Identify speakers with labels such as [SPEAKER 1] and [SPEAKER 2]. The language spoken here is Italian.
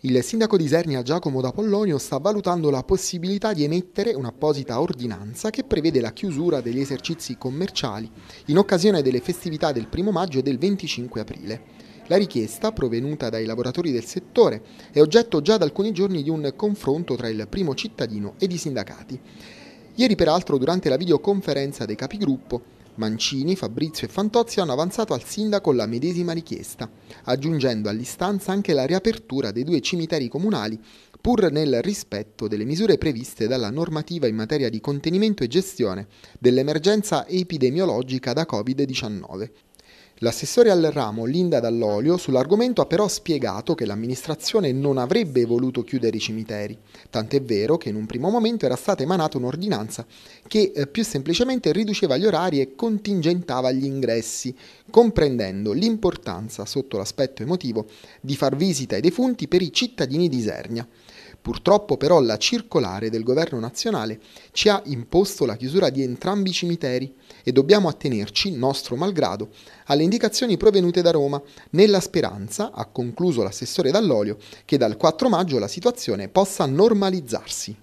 [SPEAKER 1] Il sindaco di Isernia Giacomo D'Apollonio sta valutando la possibilità di emettere un'apposita ordinanza che prevede la chiusura degli esercizi commerciali in occasione delle festività del 1 maggio e del 25 aprile. La richiesta, provenuta dai lavoratori del settore, è oggetto già da alcuni giorni di un confronto tra il primo cittadino ed i sindacati. Ieri peraltro durante la videoconferenza dei capigruppo Mancini, Fabrizio e Fantozzi hanno avanzato al sindaco la medesima richiesta, aggiungendo all'istanza anche la riapertura dei due cimiteri comunali, pur nel rispetto delle misure previste dalla normativa in materia di contenimento e gestione dell'emergenza epidemiologica da Covid-19. L'assessore al ramo Linda Dall'Olio sull'argomento ha però spiegato che l'amministrazione non avrebbe voluto chiudere i cimiteri, tant'è vero che in un primo momento era stata emanata un'ordinanza che eh, più semplicemente riduceva gli orari e contingentava gli ingressi, comprendendo l'importanza sotto l'aspetto emotivo di far visita ai defunti per i cittadini di Isernia. Purtroppo però la circolare del governo nazionale ci ha imposto la chiusura di entrambi i cimiteri e dobbiamo attenerci, nostro malgrado, alle indicazioni provenute da Roma, nella speranza, ha concluso l'assessore Dall'Olio, che dal 4 maggio la situazione possa normalizzarsi.